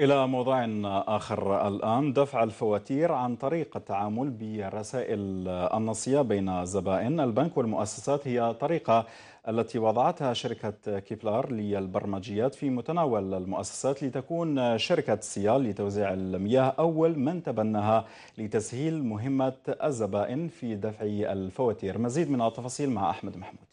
إلى موضوع آخر الآن دفع الفواتير عن طريق التعامل برسائل النصية بين زبائن البنك والمؤسسات هي طريقة التي وضعتها شركة كيبلار للبرمجيات في متناول المؤسسات لتكون شركة سيال لتوزيع المياه أول من تبناها لتسهيل مهمة الزبائن في دفع الفواتير مزيد من التفاصيل مع أحمد محمود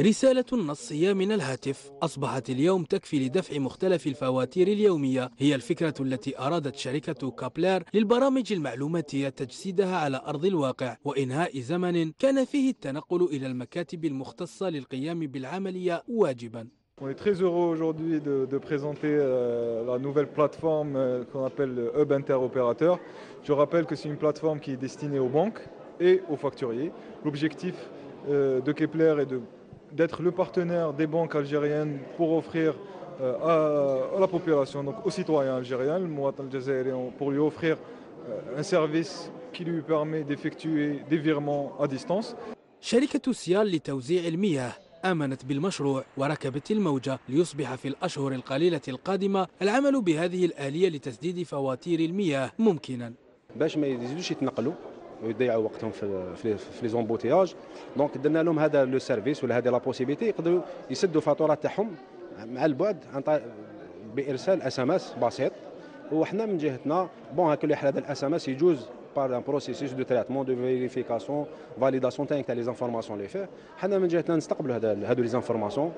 رسالة نصية من الهاتف أصبحت اليوم تكفي لدفع مختلف الفواتير اليومية هي الفكرة التي أرادت شركة كابلر للبرامج المعلوماتية تجسيدها على أرض الواقع وإنهاء زمن كان فيه التنقل إلى المكاتب المختصة للقيام بالعملية واجباً On est très heureux aujourd'hui de, de présenter euh, la nouvelle plateforme euh, qu'on appelle le Hub Interopérateur. Je rappelle que c'est une plateforme qui est destinée aux banques et aux facturiers. L'objectif Euh, de Kepler et d'être le partenaire des banques algériennes pour offrir euh, à, à, la population, donc aux citoyens algériens, le Mouat al pour lui offrir euh, un service qui lui permet d'effectuer des virements à distance. شركة سيال لتوزيع المياه آمنت بالمشروع وركبت الموجة ليصبح في الأشهر القليلة القادمة العمل بهذه الآلية لتسديد فواتير المياه ممكنا باش ما يزيدوش يتنقلوا ويضيعوا وقتهم في في لي زومبوتياج دونك درنا لهم هذا لو سيرفيس ولا هذه لا بوسيبيتي يقدروا يسدوا الفاتوره تاعهم مع البعد عن بارسال اس ام اس بسيط وحنا من جهتنا بون هكا حال هذا الاس ام اس يجوز ان بروسيسيس دو تريتمون دو فيريفيكاسيون فاليداسيون تاعك تاع لي زانفورماسيون اللي فيه حنا من جهتنا نستقبلوا هذا هذو لي زانفورماسيون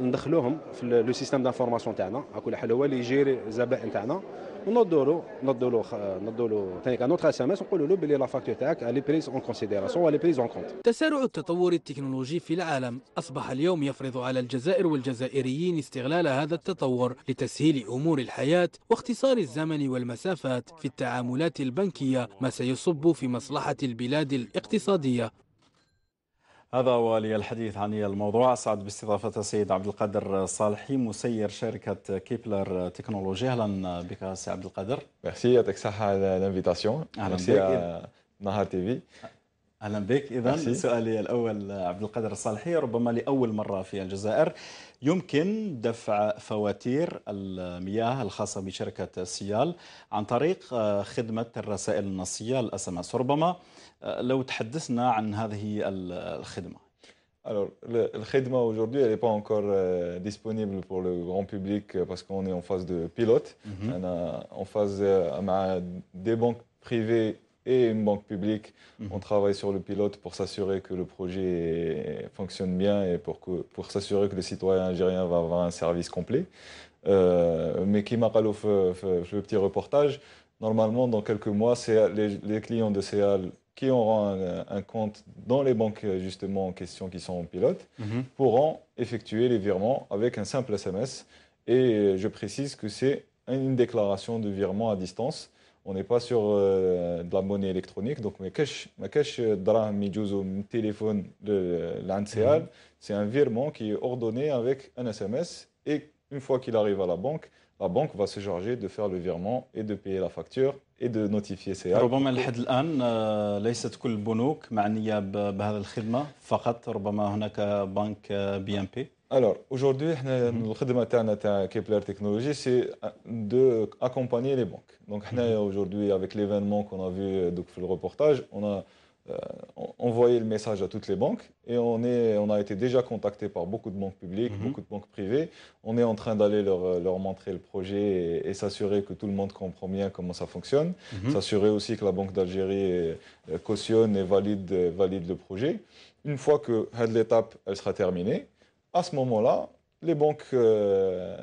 ندخلوهم في لو سيستيم دانفورماسيون تاعنا على كل حال هو اللي يجيري الزبائن تاعنا ونضوا له نضوا له نضوا له ثاني نوتر اس ام اس نقولوا له بلي لا فاكتور تاعك لي بريز اون كونسيديراسيون ولي بريز اون كونت تسارع التطور التكنولوجي في العالم اصبح اليوم يفرض على الجزائر والجزائريين استغلال هذا التطور لتسهيل امور الحياه واختصار الزمن والمسافات في التعاملات البنكيه ما سيصب في مصلحه البلاد الاقتصاديه هذا ولي الحديث عن الموضوع اسعد باستضافه السيد عبد القادر صالحي مسير شركه كيبلر تكنولوجيا اهلا بك سي عبد القادر ميرسي يعطيك الصحه على الانفيتاسيون اهلا بك نهار تي في اهلا بك اذا سؤالي الاول عبد القادر الصالحي ربما لاول مره في الجزائر يمكن دفع فواتير المياه الخاصه بشركه سيال عن طريق آه، خدمه الرسائل النصيه الاس ام اس ربما آه، لو تحدثنا عن هذه الخدمه Alors, le, le Khedma aujourd'hui, elle n'est pas encore euh, disponible pour le grand public euh, parce qu'on est en phase de pilote. Mm -hmm. On a en phase euh, des banques privées et une banque publique. Mhm. On travaille sur le pilote pour s'assurer que le projet fonctionne bien et pour, que, pour s'assurer que le citoyen algérien va avoir un service complet. Euh, mais qui m'a le petit reportage, normalement, dans quelques mois, les, les, clients de CEAL qui auront un, compte dans les banques justement en question qui sont en pilote mhm. pourront effectuer les virements avec un simple SMS. Et je précise que c'est une déclaration de virement à distance on n'est pas sur euh, de la monnaie électronique. Donc, mais téléphone de euh, mhm. c'est un virement qui est ordonné avec un SMS. Et une fois qu'il arrive à la banque, la banque va se charger de faire le virement et de payer la facture et de notifier ses ربما لحد ليست كل البنوك فقط ربما هناك بنك alors, aujourd'hui, mhm. notre travail تاعنا تاع Kepler Technologies, c'est euh, d'accompagner les banques. Donc, mhm. aujourd'hui, avec l'événement qu'on a vu euh, donc, le reportage, on a euh, envoyé le message à toutes les banques et on, est, on a été déjà contacté par beaucoup de banques publiques, mhm. beaucoup de banques privées. On est en train d'aller leur, leur, montrer le projet et, s'assurer que tout le monde comprend bien comment ça fonctionne, s'assurer aussi que la Banque d'Algérie cautionne et valide, valide le projet. Une fois que l'étape elle sera terminée, à ce moment-là, les banques, euh,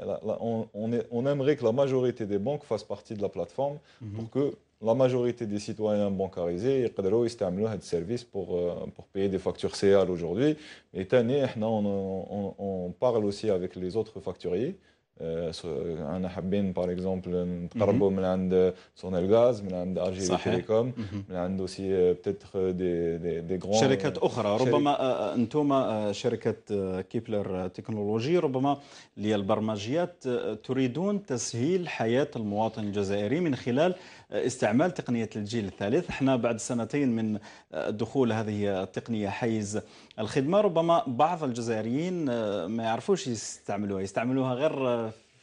on, aimerait que la majorité des banques fassent partie de la plateforme mhm. pour que la majorité des citoyens bancarisés puissent utiliser ce service euh, pour, payer des factures CEAL aujourd'hui. Et année, eh, on, on, parle aussi avec les autres facturiers. آه، آه، انا حابين بار اكزومبل نتقربوا من عند سونيل غاز من عند ارجي تيليكوم من عند اوسي بتيتر دي دي دي غران شركات اخرى شركة ربما آه، انتم شركه كيبلر تكنولوجي ربما للبرمجيات تريدون تسهيل حياه المواطن الجزائري من خلال استعمال تقنية الجيل الثالث احنا بعد سنتين من دخول هذه التقنية حيز الخدمة ربما بعض الجزائريين ما يعرفوش يستعملوها يستعملوها غير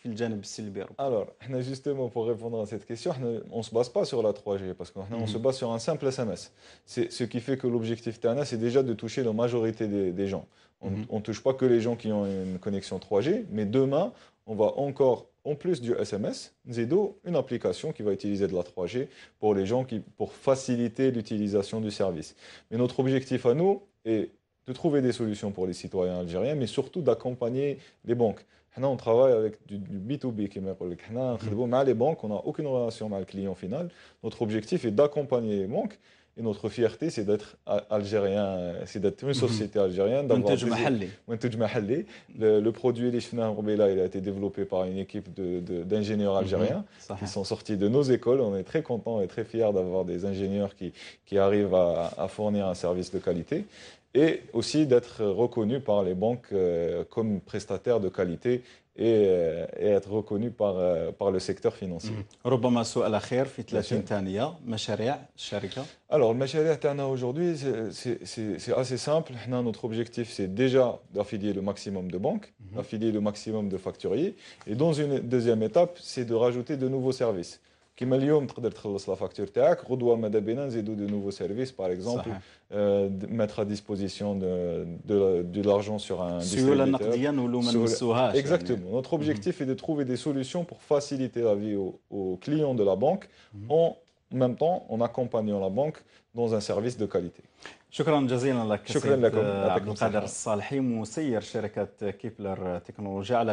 في الجانب السلبي ربما Alors, احنا justement pour répondre à cette question, احنا on se base pas sur la 3G parce qu'on mm -hmm. on se base sur un simple SMS. C'est ce qui fait que l'objectif TANA c'est déjà de toucher la majorité des, des gens. On mm -hmm. ne touche pas que les gens qui ont une connexion 3G, mais demain, on va encore, en plus du SMS, Zedo une application qui va utiliser de la 3G pour les gens qui, pour faciliter l'utilisation du service. Mais notre objectif à nous est de trouver des solutions pour les citoyens algériens, mais surtout d'accompagner les banques. On travaille avec du, B2B, qui mm. les banques, on n'a aucune relation avec le client final. Notre objectif est d'accompagner les banques et notre fierté, c'est d'être algérien, euh, c'est d'être une mhm. société algérienne. Le, le produit Lishna il a été développé par une équipe d'ingénieurs mhm. algériens qui sont sortis de nos écoles. On est très contents et très fiers d'avoir des ingénieurs qui, arrivent à, fournir un service de qualité et aussi d'être reconnu par les banques euh, comme prestataire de qualité et, euh, être reconnu par, euh, par le secteur financier. Mm-hmm. Alors le مشاريع aujourd'hui c'est assez simple. notre objectif c'est déjà d'affilier le maximum de banques, mm-hmm. d'affilier le maximum de facturiers et dans une deuxième étape c'est de rajouter de nouveaux services. Qui m'a dit, on peut détruire la facture. Tiens, qu'on doit mettre bénins et de nouveaux services, par exemple, hein. euh, mettre à disposition de de l'argent sur un. Sur la matérielle ou l'humain. Exactement. Notre objectif mhm. est de trouver des solutions pour faciliter la vie aux clients de la banque, mhm. en même temps en accompagnant la banque dans un service de qualité. Je voudrais vous dire que nous sommes très heureux de vous accueillir chez Kepler Technologies.